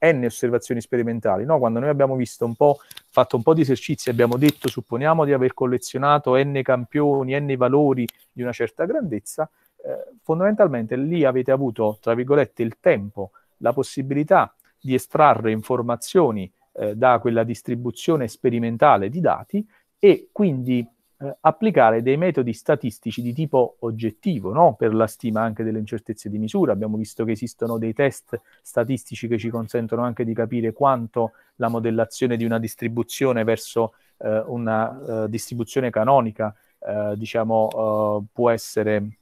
[SPEAKER 1] n osservazioni sperimentali, no? quando noi abbiamo visto un po', fatto un po' di esercizi, abbiamo detto, supponiamo di aver collezionato n campioni, n valori di una certa grandezza, eh, fondamentalmente lì avete avuto, tra virgolette, il tempo, la possibilità di estrarre informazioni eh, da quella distribuzione sperimentale di dati e quindi eh, applicare dei metodi statistici di tipo oggettivo no? per la stima anche delle incertezze di misura. Abbiamo visto che esistono dei test statistici che ci consentono anche di capire quanto la modellazione di una distribuzione verso eh, una eh, distribuzione canonica eh, diciamo, può essere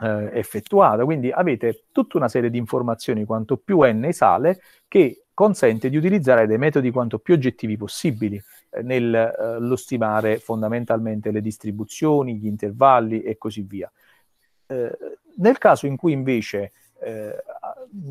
[SPEAKER 1] eh, effettuata. Quindi avete tutta una serie di informazioni, quanto più n sale, che consente di utilizzare dei metodi quanto più oggettivi possibili nello eh, eh stimare fondamentalmente le distribuzioni, gli intervalli e così via. Eh, nel caso in cui invece eh,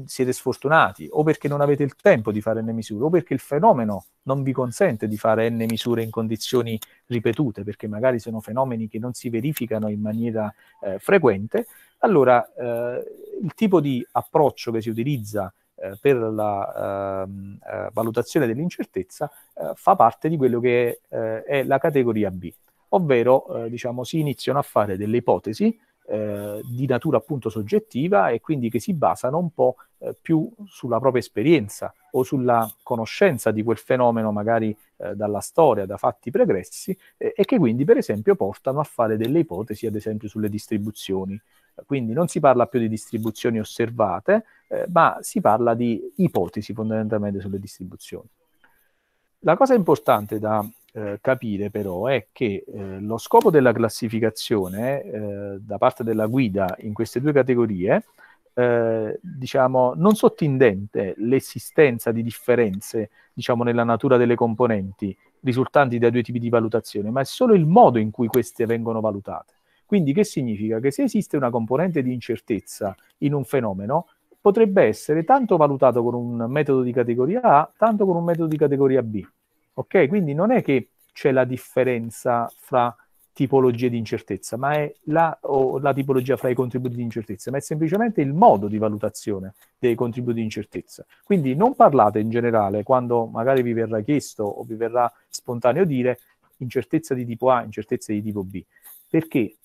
[SPEAKER 1] siete sfortunati o perché non avete il tempo di fare n misure o perché il fenomeno non vi consente di fare n misure in condizioni ripetute, perché magari sono fenomeni che non si verificano in maniera eh, frequente, allora eh, il tipo di approccio che si utilizza eh, per la ehm, eh, valutazione dell'incertezza eh, fa parte di quello che è, è la categoria B, ovvero diciamo, si iniziano a fare delle ipotesi eh, di natura appunto soggettiva e quindi che si basano un po' eh, più sulla propria esperienza o sulla conoscenza di quel fenomeno magari eh, dalla storia, da fatti pregressi e che quindi per esempio portano a fare delle ipotesi ad esempio sulle distribuzioni. Quindi non si parla più di distribuzioni osservate, eh, ma si parla di ipotesi fondamentalmente sulle distribuzioni. La cosa importante da eh, capire però è che eh, lo scopo della classificazione eh, da parte della guida in queste due categorie eh, diciamo non sottintende l'esistenza di differenze diciamo nella natura delle componenti risultanti dai due tipi di valutazione ma è solo il modo in cui queste vengono valutate quindi che significa che se esiste una componente di incertezza in un fenomeno potrebbe essere tanto valutato con un metodo di categoria A tanto con un metodo di categoria B Ok? Quindi non è che c'è la differenza fra tipologie di incertezza, ma è la, la tipologia fra i contributi di incertezza, ma è semplicemente il modo di valutazione dei contributi di incertezza. Quindi non parlate in generale quando magari vi verrà chiesto o vi verrà spontaneo dire incertezza di tipo A, incertezza di tipo B, perché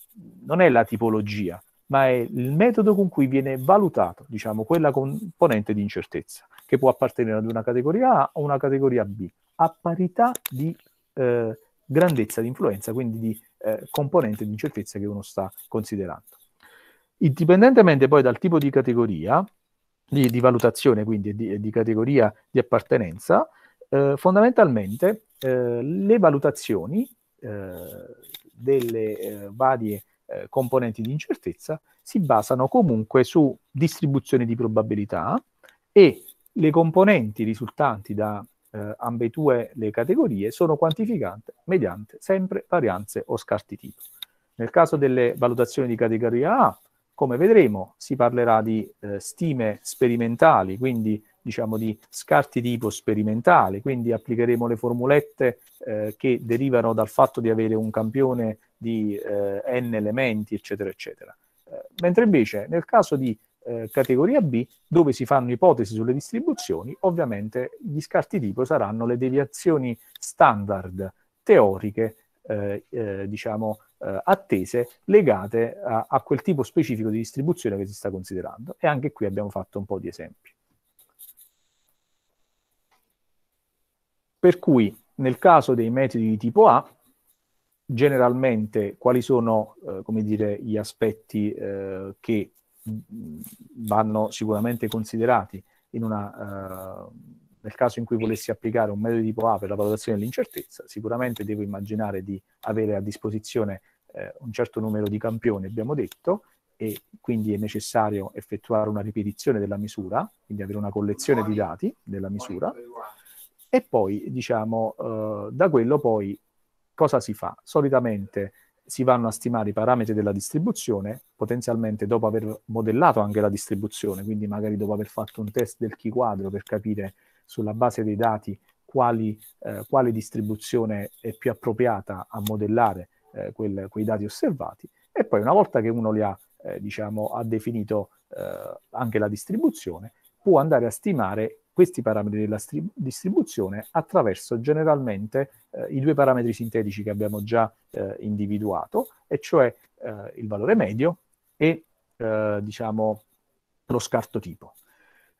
[SPEAKER 1] non è la tipologia, ma è il metodo con cui viene valutato, diciamo, quella componente di incertezza, che può appartenere ad una categoria A o una categoria B a parità di eh, grandezza di influenza, quindi di eh, componente di incertezza che uno sta considerando. Indipendentemente poi dal tipo di categoria, di, di valutazione quindi, di, di categoria di appartenenza, eh, fondamentalmente eh, le valutazioni eh, delle eh, varie componenti di incertezza si basano comunque su distribuzioni di probabilità e le componenti risultanti da eh, ambedue le categorie sono quantificate mediante sempre varianze o scarti tipo. Nel caso delle valutazioni di categoria A, come vedremo, si parlerà di eh, stime sperimentali, quindi diciamo di scarti tipo sperimentali, quindi applicheremo le formulette eh, che derivano dal fatto di avere un campione di eh, n elementi, eccetera, eccetera. Eh, mentre invece nel caso di eh, categoria B, dove si fanno ipotesi sulle distribuzioni, ovviamente gli scarti tipo saranno le deviazioni standard teoriche, eh, eh, diciamo, eh, attese legate a, a, quel tipo specifico di distribuzione che si sta considerando. E anche qui abbiamo fatto un po' di esempi. Per cui, nel caso dei metodi di tipo A, generalmente quali sono, eh, come dire, gli aspetti che vanno sicuramente considerati una, eh, nel caso in cui volessi applicare un metodo di tipo A per la valutazione dell'incertezza, sicuramente devo immaginare di avere a disposizione eh, un certo numero di campioni, abbiamo detto, e quindi è necessario effettuare una ripetizione della misura, quindi avere una collezione di dati della misura, e poi, diciamo, eh, da quello poi cosa si fa? Solitamente si vanno a stimare i parametri della distribuzione, potenzialmente dopo aver modellato anche la distribuzione, quindi magari dopo aver fatto un test del chi quadro per capire sulla base dei dati quali, eh, quale distribuzione è più appropriata a modellare eh, quel, quei dati osservati e poi una volta che uno li ha, eh, diciamo, ha definito eh, anche la distribuzione, può andare a stimare questi parametri della stri- distribuzione attraverso generalmente eh, i due parametri sintetici che abbiamo già eh, individuato, e cioè eh, il valore medio e eh, diciamo, lo scarto tipo.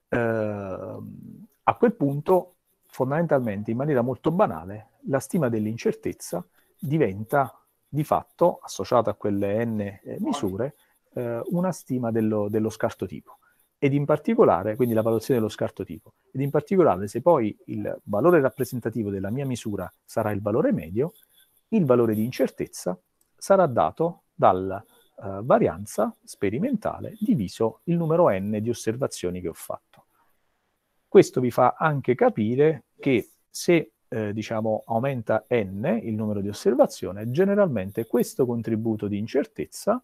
[SPEAKER 1] Eh, a quel punto, fondamentalmente, in maniera molto banale, la stima dell'incertezza diventa di fatto, associata a quelle n eh, misure, una stima dello, dello scarto tipo ed in particolare, quindi la valutazione dello scarto tipo, ed in particolare se poi il valore rappresentativo della mia misura sarà il valore medio, il valore di incertezza sarà dato dalla uh, eh, varianza sperimentale diviso il numero n di osservazioni che ho fatto. Questo vi fa anche capire che se eh, diciamo, aumenta n il numero di osservazioni, generalmente questo contributo di incertezza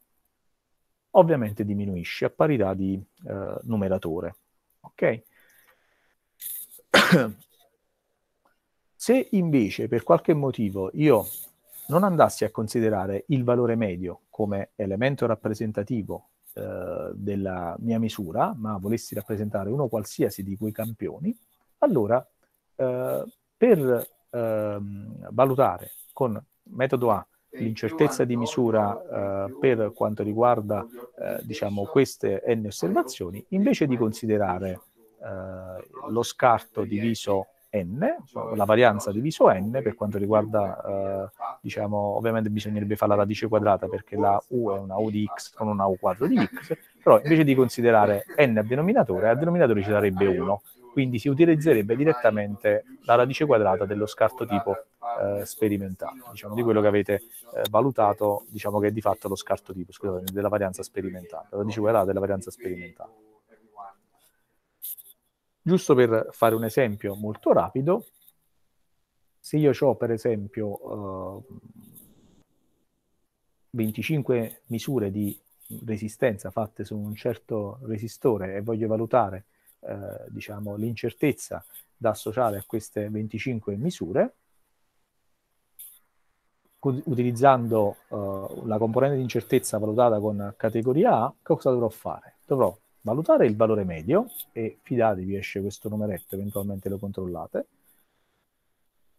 [SPEAKER 1] ovviamente diminuisce a parità di eh, numeratore. Ok? Se invece per qualche motivo io non andassi a considerare il valore medio come elemento rappresentativo eh, della mia misura, ma volessi rappresentare uno qualsiasi di quei campioni, allora eh, per ehm, valutare con metodo A eh, l'incertezza di misura eh, per quanto riguarda eh, diciamo, queste n osservazioni, invece di considerare eh, lo scarto diviso n, la varianza diviso n per quanto riguarda, eh, diciamo, ovviamente bisognerebbe fare la radice quadrata perché la u è una u di x con una u quadro di x, però invece di considerare n al denominatore, al denominatore ci sarebbe 1, quindi si utilizzerebbe direttamente la radice quadrata dello scarto tipo eh, sperimentale, diciamo, di quello che avete eh, valutato, diciamo che è di fatto lo scarto tipo, scusate, della varianza sperimentale, la radice quadrata della varianza sperimentale. Giusto per fare un esempio molto rapido, se io ho per esempio eh, 25 misure di resistenza fatte su un certo resistore e voglio valutare eh, diciamo, l'incertezza da associare a queste 25 misure, utilizzando eh, la componente di incertezza valutata con categoria A, cosa dovrò fare? Dovrò valutare il valore medio, e fidatevi esce questo numeretto, eventualmente lo controllate,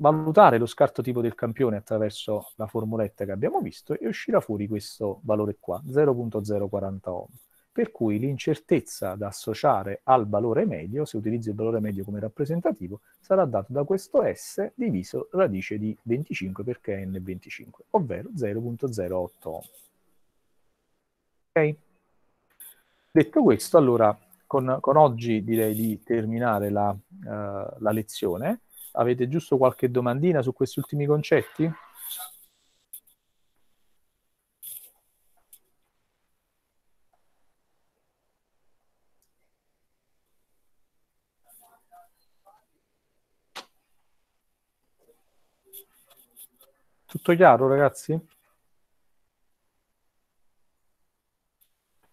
[SPEAKER 1] valutare lo scarto tipo del campione attraverso la formuletta che abbiamo visto e uscirà fuori questo valore qua, 0.040 ohm per cui l'incertezza da associare al valore medio, se utilizzo il valore medio come rappresentativo, sarà dato da questo S diviso radice di 25 perché è N25, ovvero 0.08. Ok? Detto questo, allora con, con, oggi direi di terminare la, uh, la lezione. Avete giusto qualche domandina su questi ultimi concetti? Tutto chiaro, ragazzi?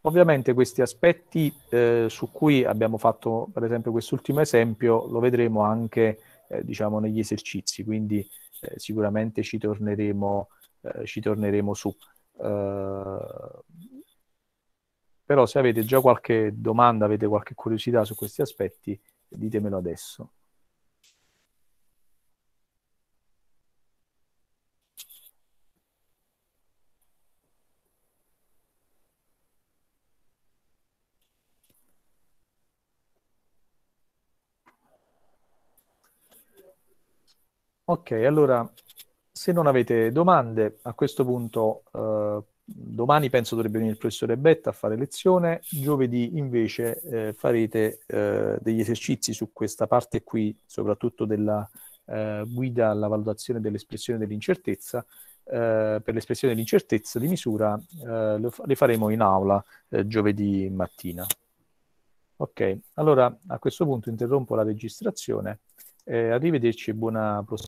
[SPEAKER 1] Ovviamente questi aspetti eh, su cui abbiamo fatto, per esempio, quest'ultimo esempio, lo vedremo anche, eh, diciamo, negli esercizi, quindi eh, sicuramente ci torneremo, eh, ci torneremo su. Eh, però se avete già qualche domanda, avete qualche curiosità su questi aspetti, ditemelo adesso. Ok, allora se non avete domande, a questo punto eh, domani penso dovrebbe venire il professore Betta a fare lezione, giovedì invece eh, farete eh, degli esercizi su questa parte qui, soprattutto della eh, guida alla valutazione dell'espressione dell'incertezza. Eh, per l'espressione dell'incertezza di misura eh, le faremo in aula giovedì mattina. Ok, allora a questo punto interrompo la registrazione. arrivederci e buona prossima.